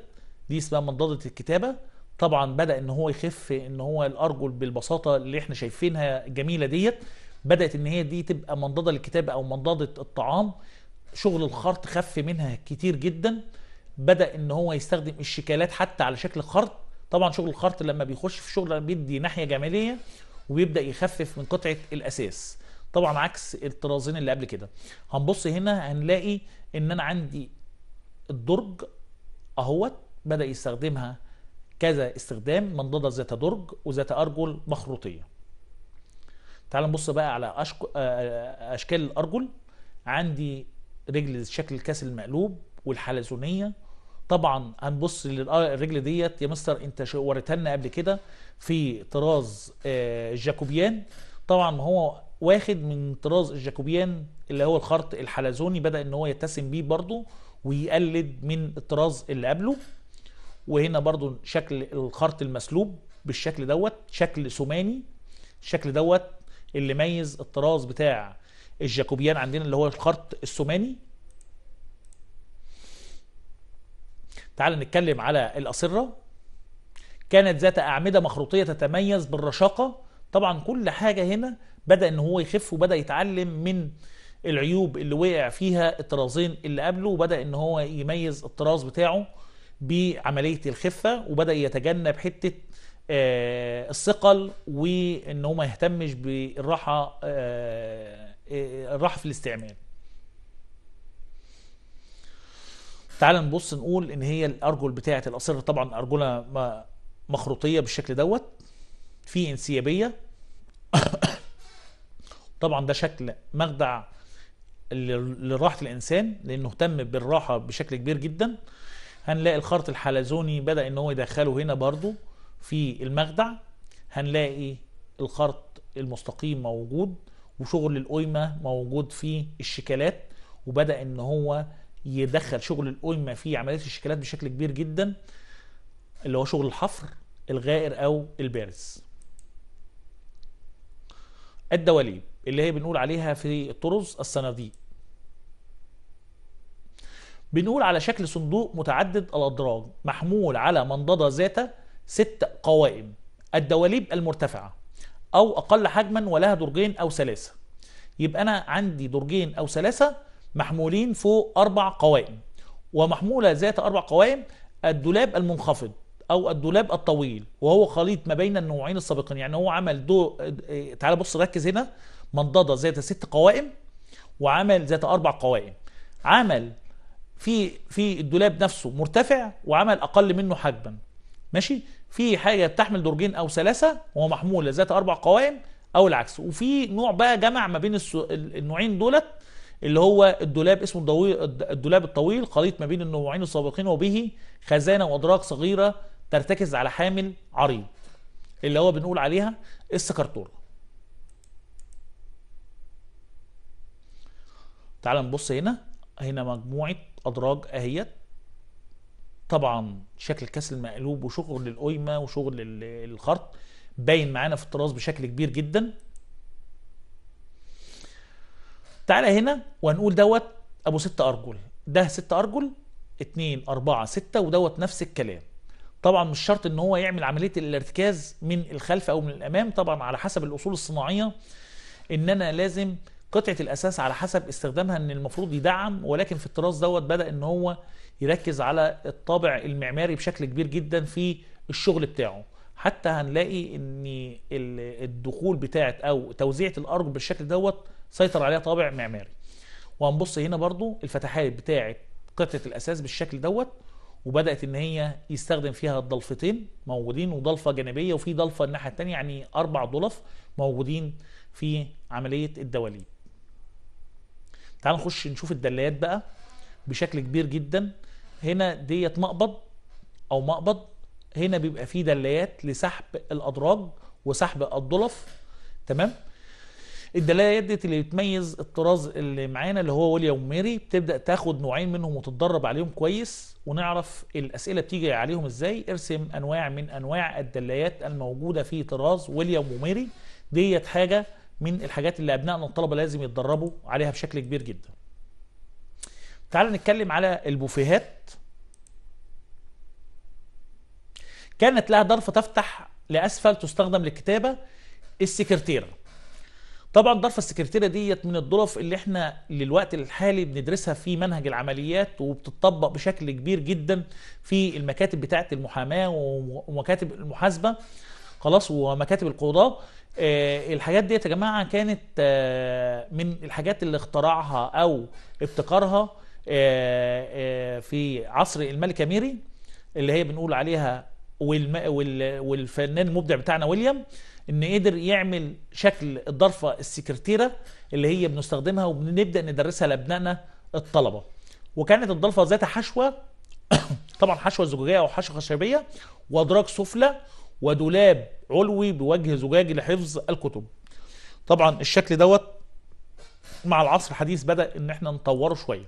دي اسمها منضده الكتابه طبعا بدا ان هو يخف ان هو الارجل بالبساطه اللي احنا شايفينها الجميله ديت بدات ان هي دي تبقى منضده للكتابه او منضده الطعام شغل الخرط خف منها كتير جدا بدا ان هو يستخدم الشكالات حتى على شكل خرط طبعا شغل الخرط لما بيخش في شغل بيدي ناحيه جماليه وبيبدا يخفف من قطعه الاساس طبعا عكس الطرازين اللي قبل كده هنبص هنا هنلاقي ان انا عندي الدرج اهوت بدا يستخدمها كذا استخدام منضده ذات درج وذات ارجل مخروطيه تعال نبص بقى على أشك... آه، آه، اشكال الارجل عندي رجل شكل الكاس المقلوب والحلزونيه طبعا هنبص للرجل ديت يا مستر انت وريتها لنا قبل كده في طراز الجاكوبيان آه، طبعا هو واخد من طراز الجاكوبيان اللي هو الخرط الحلزوني بدا ان هو يتسم بيه برضه ويقلد من الطراز اللي قبله وهنا برضو شكل الخرط المسلوب بالشكل دوت شكل سوماني الشكل دوت اللي ميز الطراز بتاع الجاكوبيان عندنا اللي هو الخرط السوماني تعال نتكلم على الأسرة كانت ذات أعمدة مخروطية تتميز بالرشاقة طبعا كل حاجة هنا بدأ ان هو يخف وبدأ يتعلم من العيوب اللي وقع فيها الطرازين اللي قبله وبدا ان هو يميز الطراز بتاعه بعمليه الخفه وبدا يتجنب حته آه، الثقل وان هو ما يهتمش بالراحه آه، آه، الراحه في الاستعمال تعال نبص نقول ان هي الارجل بتاعه الاصر طبعا ارجلها مخروطيه بالشكل دوت في انسيابيه [COUGHS] طبعا ده شكل مخدع لراحه الانسان لانه اهتم بالراحه بشكل كبير جدا هنلاقي الخرط الحلزوني بدا ان هو يدخله هنا برضو في المخدع هنلاقي الخرط المستقيم موجود وشغل القيمه موجود في الشيكالات وبدا ان هو يدخل شغل القيمه في عمليه الشيكالات بشكل كبير جدا اللي هو شغل الحفر الغائر او البارز الدواليب اللي هي بنقول عليها في الطرز الصناديق بنقول على شكل صندوق متعدد الأدراج محمول على منضدة ذات ست قوائم الدواليب المرتفعة أو أقل حجما ولها درجين أو ثلاثة يبقى أنا عندي درجين أو ثلاثة محمولين فوق أربع قوائم ومحمولة ذات أربع قوائم الدولاب المنخفض أو الدولاب الطويل وهو خليط ما بين النوعين السابقين يعني هو عمل دو إيه، تعال بص ركز هنا مضاده ذات ست قوائم وعمل ذات اربع قوائم عمل في في الدولاب نفسه مرتفع وعمل اقل منه حجما ماشي في حاجه بتحمل درجين او ثلاثه وهو محمولة ذات اربع قوائم او العكس وفي نوع بقى جمع ما بين السو... النوعين دولت اللي هو الدولاب اسمه الدولاب الطويل خليط ما بين النوعين السابقين وبه خزانه وادراج صغيره ترتكز على حامل عريض اللي هو بنقول عليها السكرتوره تعال نبص هنا هنا مجموعه ادراج اهيت طبعا شكل كاس المقلوب وشغل القيمه وشغل الخرط باين معانا في الطراز بشكل كبير جدا تعالى هنا وهنقول دوت ابو ست ارجل ده ست ارجل اتنين أربعة ستة ودوت نفس الكلام طبعا مش شرط ان هو يعمل عمليه الارتكاز من الخلف او من الامام طبعا على حسب الاصول الصناعيه ان انا لازم قطعه الاساس على حسب استخدامها ان المفروض يدعم ولكن في الطراز دوت بدا ان هو يركز على الطابع المعماري بشكل كبير جدا في الشغل بتاعه حتى هنلاقي ان الدخول بتاعت او توزيعه الارض بالشكل دوت سيطر عليها طابع معماري وهنبص هنا برضو الفتحات بتاعت قطعه الاساس بالشكل دوت وبدات ان هي يستخدم فيها الضلفتين موجودين وضلفه جانبيه وفي ضلفه الناحيه الثانيه يعني اربع ضلف موجودين في عمليه الدواليب تعال نخش نشوف الدلايات بقى بشكل كبير جدا هنا ديت مقبض او مقبض هنا بيبقى فيه دلايات لسحب الادراج وسحب الضلف تمام الدلايات ديت اللي بتميز الطراز اللي معانا اللي هو ويليام ميري بتبدا تاخد نوعين منهم وتتدرب عليهم كويس ونعرف الاسئله بتيجي عليهم ازاي ارسم انواع من انواع الدلايات الموجوده في طراز ويليام وميري ديت حاجه من الحاجات اللي ابنائنا الطلبه لازم يتدربوا عليها بشكل كبير جدا تعال نتكلم على البوفيهات كانت لها ضرفة تفتح لأسفل تستخدم للكتابة السكرتيرة طبعا ضرفة السكرتيرة ديت من الظرف اللي احنا للوقت الحالي بندرسها في منهج العمليات وبتطبق بشكل كبير جدا في المكاتب بتاعة المحاماة ومكاتب المحاسبة خلاص ومكاتب القضاة آه، الحاجات ديت يا جماعه كانت آه، من الحاجات اللي اخترعها او ابتكرها آه، في عصر الملكه ميري اللي هي بنقول عليها والفنان المبدع بتاعنا ويليام ان قدر يعمل شكل الضرفه السكرتيره اللي هي بنستخدمها وبنبدا ندرسها لابنائنا الطلبه وكانت الضرفة ذات حشوه [COUGHS] طبعا حشوه زجاجيه او حشوه خشبيه وادراج سفلى ودولاب علوي بوجه زجاجي لحفظ الكتب طبعا الشكل دوت مع العصر الحديث بدا ان احنا نطوره شويه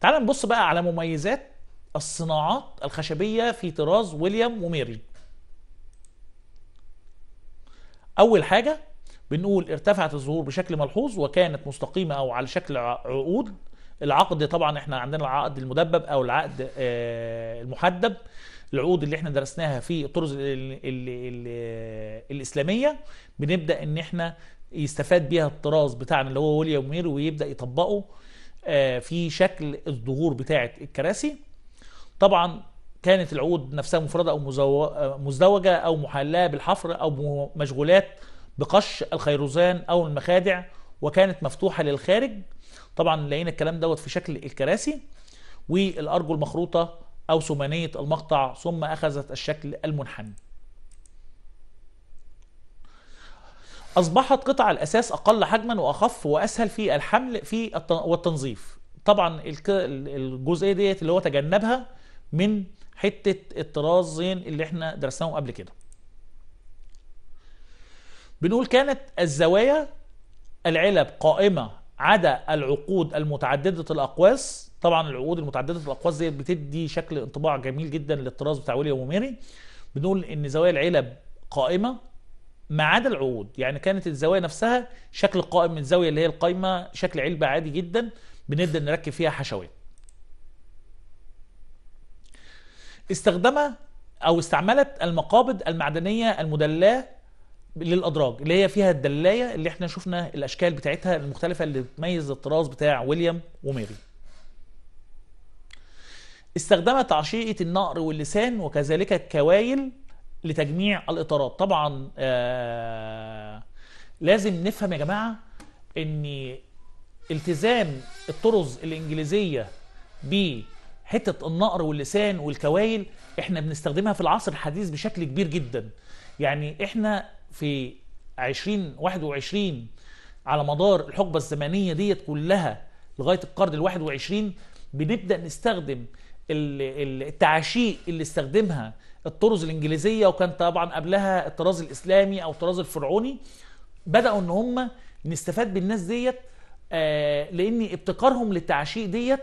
تعال نبص بقى على مميزات الصناعات الخشبيه في طراز ويليام وميري اول حاجه بنقول ارتفعت الزهور بشكل ملحوظ وكانت مستقيمه او على شكل عقود العقد طبعا احنا عندنا العقد المدبب او العقد آه، المحدب العقود اللي احنا درسناها في الطرز ال ال الـ الاسلاميه بنبدا ان احنا يستفاد بيها الطراز بتاعنا اللي هو ويليام مير ويبدا يطبقه آه، في شكل الظهور بتاعه الكراسي طبعا كانت العقود نفسها مفرده او آه، مزدوجه او محلاه بالحفر او مشغولات بقش الخيروزان او المخادع وكانت مفتوحه للخارج طبعا لقينا الكلام دوت في شكل الكراسي والارجل مخروطه أو ثمانية المقطع ثم أخذت الشكل المنحني أصبحت قطع الأساس أقل حجما وأخف وأسهل في الحمل في والتنظيف طبعا الجزئية ديت اللي هو تجنبها من حتة الطرازين اللي احنا درسناهم قبل كده بنقول كانت الزوايا العلب قائمة عدا العقود المتعددة الأقواس طبعا العقود المتعدده الاقواس ديت بتدي شكل انطباع جميل جدا للطراز بتاع ويليام وميري بنقول ان زوايا العلب قائمه ما عدا العقود يعني كانت الزوايا نفسها شكل قائم من الزاويه اللي هي القايمه شكل علبه عادي جدا بنبدا نركب فيها حشوات استخدمها او استعملت المقابض المعدنيه المدلاه للادراج اللي هي فيها الدلايه اللي احنا شفنا الاشكال بتاعتها المختلفه اللي بتميز الطراز بتاع ويليام وميري استخدمت عشيقة النقر واللسان وكذلك الكوايل لتجميع الإطارات طبعا آه، لازم نفهم يا جماعة ان التزام الطرز الإنجليزية بحتة النقر واللسان والكوايل احنا بنستخدمها في العصر الحديث بشكل كبير جدا يعني احنا في 2021 على مدار الحقبة الزمنية ديت كلها لغاية القرن الواحد وعشرين بنبدأ نستخدم التعاشيق اللي استخدمها الطرز الانجليزيه وكان طبعا قبلها الطراز الاسلامي او الطراز الفرعوني بداوا ان هم نستفاد بالناس ديت آه، لان ابتكارهم للتعاشيق ديت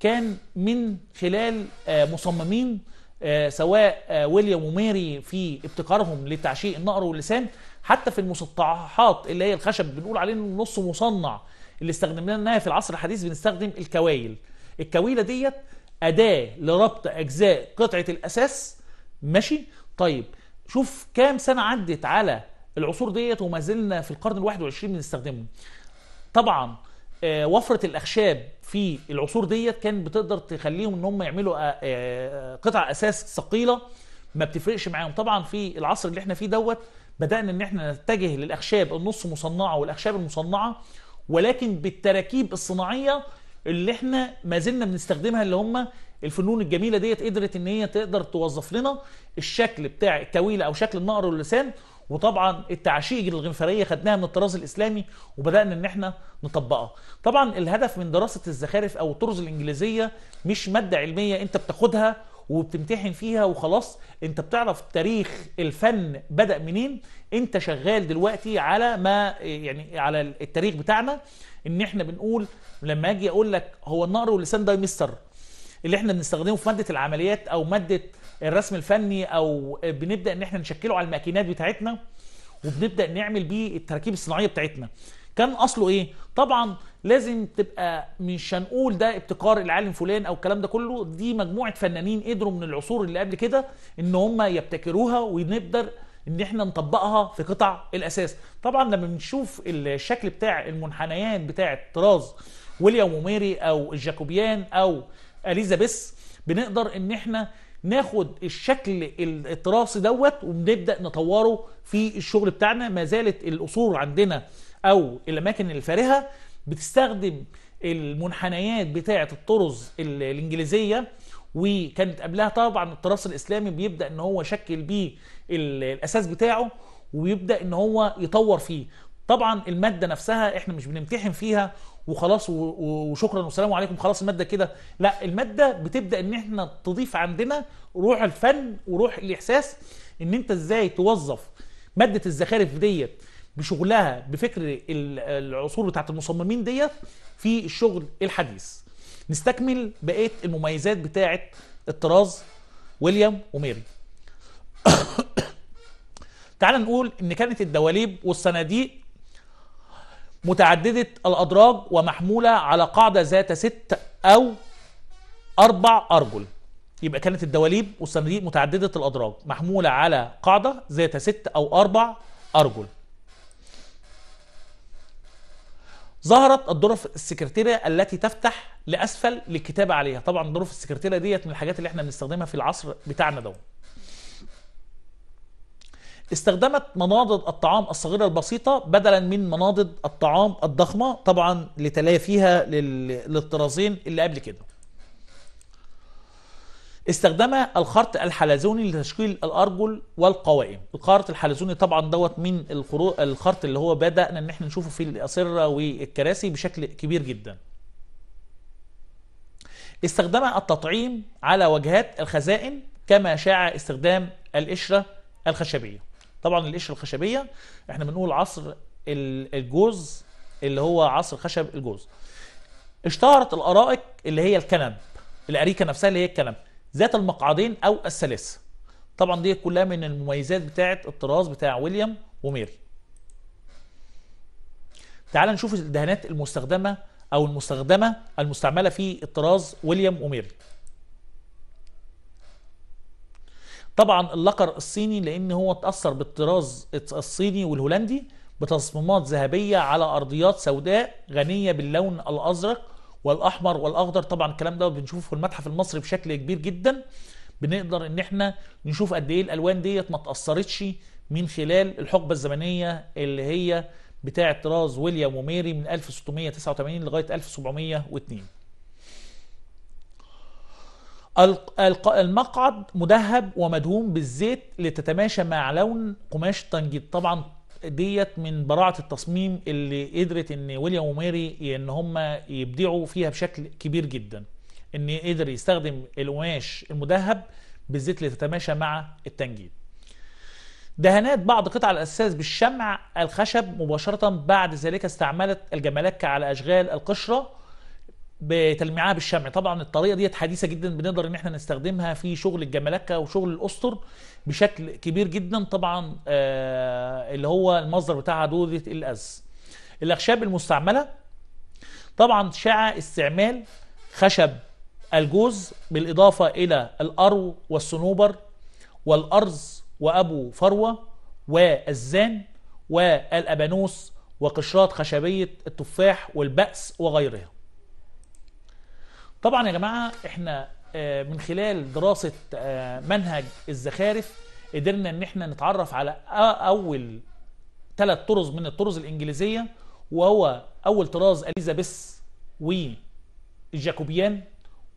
كان من خلال آه، مصممين آه، سواء ويليام وميري في ابتكارهم لتعشيق النقر واللسان حتى في المسطحات اللي هي الخشب بنقول عليه نص مصنع اللي استخدمناها في العصر الحديث بنستخدم الكوايل الكويله ديت أداة لربط أجزاء قطعة الأساس ماشي طيب شوف كام سنة عدت على العصور ديت وما زلنا في القرن الواحد والعشرين بنستخدمه طبعا آه، وفرة الأخشاب في العصور ديت كان بتقدر تخليهم ان هم يعملوا آه، آه، قطع أساس ثقيلة ما بتفرقش معاهم طبعا في العصر اللي احنا فيه دوت بدأنا ان احنا نتجه للأخشاب النص مصنعة والأخشاب المصنعة ولكن بالتراكيب الصناعية اللي احنا ما زلنا بنستخدمها اللي هم الفنون الجميله ديت قدرت ان هي تقدر توظف لنا الشكل بتاع التاويله او شكل النقر واللسان وطبعا التعشيج الغنفريه خدناها من الطراز الاسلامي وبدانا ان احنا نطبقها. طبعا الهدف من دراسه الزخارف او الطرز الانجليزيه مش ماده علميه انت بتاخدها وبتمتحن فيها وخلاص انت بتعرف تاريخ الفن بدا منين انت شغال دلوقتي على ما يعني على التاريخ بتاعنا ان احنا بنقول لما اجي اقول لك هو النقر واللسان ده مستر اللي احنا بنستخدمه في ماده العمليات او ماده الرسم الفني او بنبدا ان احنا نشكله على الماكينات بتاعتنا وبنبدا نعمل بيه التراكيب الصناعيه بتاعتنا كان اصله ايه طبعا لازم تبقى مش هنقول ده ابتكار العالم فلان او الكلام ده كله دي مجموعه فنانين قدروا من العصور اللي قبل كده ان هم يبتكروها ونقدر ان احنا نطبقها في قطع الاساس طبعا لما بنشوف الشكل بتاع المنحنيات بتاع الطراز ويليام وميري او الجاكوبيان او اليزابيث بنقدر ان احنا ناخد الشكل التراثي دوت وبنبدا نطوره في الشغل بتاعنا ما زالت القصور عندنا او الاماكن الفارهه بتستخدم المنحنيات بتاعه الطرز الانجليزيه وكانت قبلها طبعا التراث الاسلامي بيبدا ان هو يشكل بيه الاساس بتاعه ويبدا ان هو يطور فيه طبعا الماده نفسها احنا مش بنمتحن فيها وخلاص وشكرا والسلام عليكم خلاص الماده كده لا الماده بتبدا ان احنا تضيف عندنا روح الفن وروح الاحساس ان انت ازاي توظف ماده الزخارف ديت بشغلها بفكر العصور بتاعت المصممين ديت في الشغل الحديث نستكمل بقيه المميزات بتاعه الطراز ويليام وميري [COUGHS] تعال نقول ان كانت الدواليب والصناديق متعددة الأدراج ومحمولة على قاعدة ذات ست أو أربع أرجل يبقى كانت الدواليب والصناديق متعددة الأدراج محمولة على قاعدة ذات ست أو أربع أرجل ظهرت الظرف السكرتيرية التي تفتح لأسفل للكتابة عليها طبعا ظرف السكرتيرية ديت من الحاجات اللي احنا بنستخدمها في العصر بتاعنا دوت استخدمت مناضد الطعام الصغيرة البسيطة بدلا من مناضد الطعام الضخمة طبعا لتلافيها للطرازين اللي قبل كده استخدم الخرط الحلزوني لتشكيل الارجل والقوائم الخرط الحلزوني طبعا دوت من الخرط اللي هو بدانا ان احنا نشوفه في الاسره والكراسي بشكل كبير جدا استخدم التطعيم على وجهات الخزائن كما شاع استخدام القشره الخشبيه طبعا القشره الخشبيه احنا بنقول عصر الجوز اللي هو عصر خشب الجوز اشتهرت الارائك اللي هي الكنب الاريكه نفسها اللي هي الكنب ذات المقعدين او الثالثه طبعا دي كلها من المميزات بتاعه الطراز بتاع ويليام وميري تعال نشوف الدهانات المستخدمه او المستخدمه المستعمله في الطراز ويليام وميري طبعا اللقر الصيني لان هو اتاثر بالطراز الصيني والهولندي بتصميمات ذهبيه على ارضيات سوداء غنيه باللون الازرق والاحمر والاخضر طبعا الكلام ده بنشوفه في المتحف المصري بشكل كبير جدا بنقدر ان احنا نشوف قد ايه الالوان ديت ما تاثرتش من خلال الحقبه الزمنيه اللي هي بتاعه طراز ويليام وميري من 1689 لغايه 1702 المقعد مدهب ومدهون بالزيت لتتماشى مع لون قماش التنجيد طبعا ديت من براعة التصميم اللي قدرت ان ويليام وماري ان هم يبدعوا فيها بشكل كبير جدا ان قدر يستخدم القماش المدهب بالزيت لتتماشى مع التنجيد دهانات بعض قطع الأساس بالشمع الخشب مباشرة بعد ذلك استعملت الجمالك على أشغال القشرة بتلميعها بالشمع طبعا الطريقه ديت حديثه جدا بنقدر ان احنا نستخدمها في شغل الجملكه وشغل الاسطر بشكل كبير جدا طبعا آه اللي هو المصدر بتاعها دوده الاز الاخشاب المستعمله طبعا شاع استعمال خشب الجوز بالاضافه الى الارو والصنوبر والارز وابو فروه والزان والابانوس وقشرات خشبيه التفاح والبأس وغيرها طبعا يا جماعه احنا آه، من خلال دراسه آه، منهج الزخارف قدرنا ان احنا نتعرف على اول ثلاث طرز من الطرز الانجليزيه وهو اول طراز اليزابيث وجاكوبيان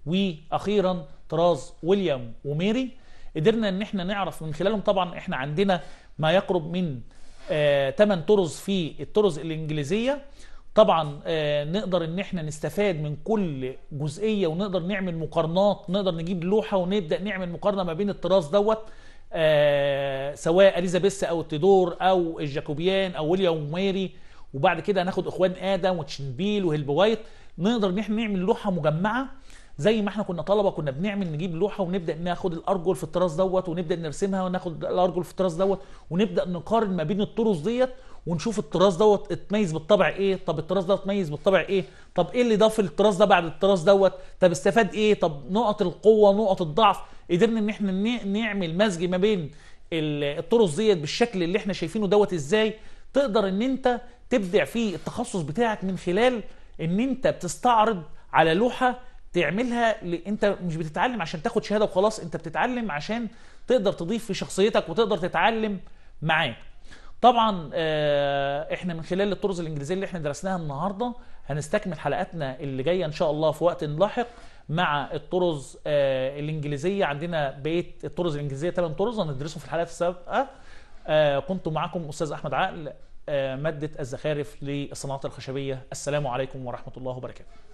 واخيرا طراز ويليام وميري قدرنا ان احنا نعرف من خلالهم طبعا احنا عندنا ما يقرب من 8 آه، طرز في الطرز الانجليزيه طبعا آه، نقدر ان احنا نستفاد من كل جزئية ونقدر نعمل مقارنات نقدر نجيب لوحة ونبدأ نعمل مقارنة ما بين الطراز دوت آه، سواء اليزابيث او تيدور او الجاكوبيان او ويليام ماري وبعد كده هناخد اخوان ادم وتشنبيل وهيلب وايت نقدر ان احنا نعمل لوحة مجمعة زي ما احنا كنا طلبه كنا بنعمل نجيب لوحه ونبدا ناخد الارجل في الطراز دوت ونبدا نرسمها وناخد الارجل في الطراز دوت ونبدا نقارن ما بين الطرز ديت ونشوف التراث دوت اتميز بالطبع ايه طب التراث ده اتميز بالطبع ايه طب ايه اللي ضاف التراث ده بعد التراث دوت طب استفاد ايه طب نقط القوه نقط الضعف قدرنا ان احنا نعمل مزج ما بين الطرق ديت بالشكل اللي احنا شايفينه دوت ازاي تقدر ان انت تبدع في التخصص بتاعك من خلال ان انت بتستعرض على لوحه تعملها ل... انت مش بتتعلم عشان تاخد شهاده وخلاص انت بتتعلم عشان تقدر تضيف في شخصيتك وتقدر تتعلم معاك طبعا آه، احنا من خلال الطرز الانجليزيه اللي احنا درسناها النهارده هنستكمل حلقاتنا اللي جايه ان شاء الله في وقت لاحق مع الطرز آه، الانجليزيه عندنا بيت الطرز الانجليزيه ثلاث طرز هندرسهم في الحلقات السابقه آه، كنت معكم استاذ احمد عقل ماده الزخارف للصناعات الخشبيه السلام عليكم ورحمه الله وبركاته